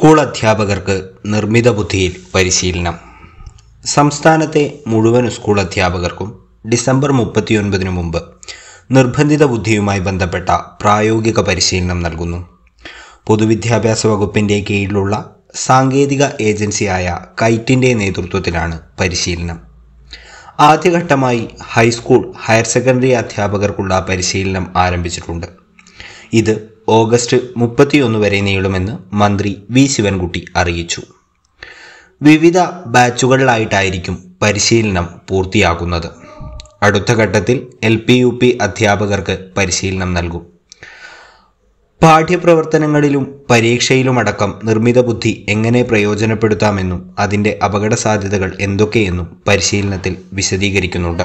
school അധ്യാപകർക്ക് നിർമ്മിത ബുദ്ധിയിൽ പരിശീലനം സംസ്ഥാനത്തെ മുഴുവൻ സ്കൂൾ അധ്യാപകർക്കും ഡിസംബർ മുപ്പത്തിയൊൻപതിനു മുമ്പ് നിർബന്ധിത ബുദ്ധിയുമായി ബന്ധപ്പെട്ട പ്രായോഗിക പരിശീലനം നൽകുന്നു പൊതുവിദ്യാഭ്യാസ വകുപ്പിൻ്റെ കീഴിലുള്ള സാങ്കേതിക ഏജൻസിയായ കൈറ്റിൻ്റെ നേതൃത്വത്തിലാണ് പരിശീലനം ആദ്യഘട്ടമായി ഹൈസ്കൂൾ ഹയർ സെക്കൻഡറി അധ്യാപകർക്കുള്ള പരിശീലനം ആരംഭിച്ചിട്ടുണ്ട് ഇത് ഓഗസ്റ്റ് മുപ്പത്തിയൊന്ന് വരെ നീളുമെന്ന് മന്ത്രി വി ശിവൻകുട്ടി അറിയിച്ചു വിവിധ ബാച്ചുകളിലായിട്ടായിരിക്കും പരിശീലനം പൂർത്തിയാകുന്നത് അടുത്ത ഘട്ടത്തിൽ എൽ പി യു പി അധ്യാപകർക്ക് പരിശീലനം നൽകും പാഠ്യപ്രവർത്തനങ്ങളിലും പരീക്ഷയിലുമടക്കം നിർമ്മിത ബുദ്ധി എങ്ങനെ പ്രയോജനപ്പെടുത്താമെന്നും അതിൻ്റെ അപകടസാധ്യതകൾ എന്തൊക്കെയെന്നും പരിശീലനത്തിൽ വിശദീകരിക്കുന്നുണ്ട്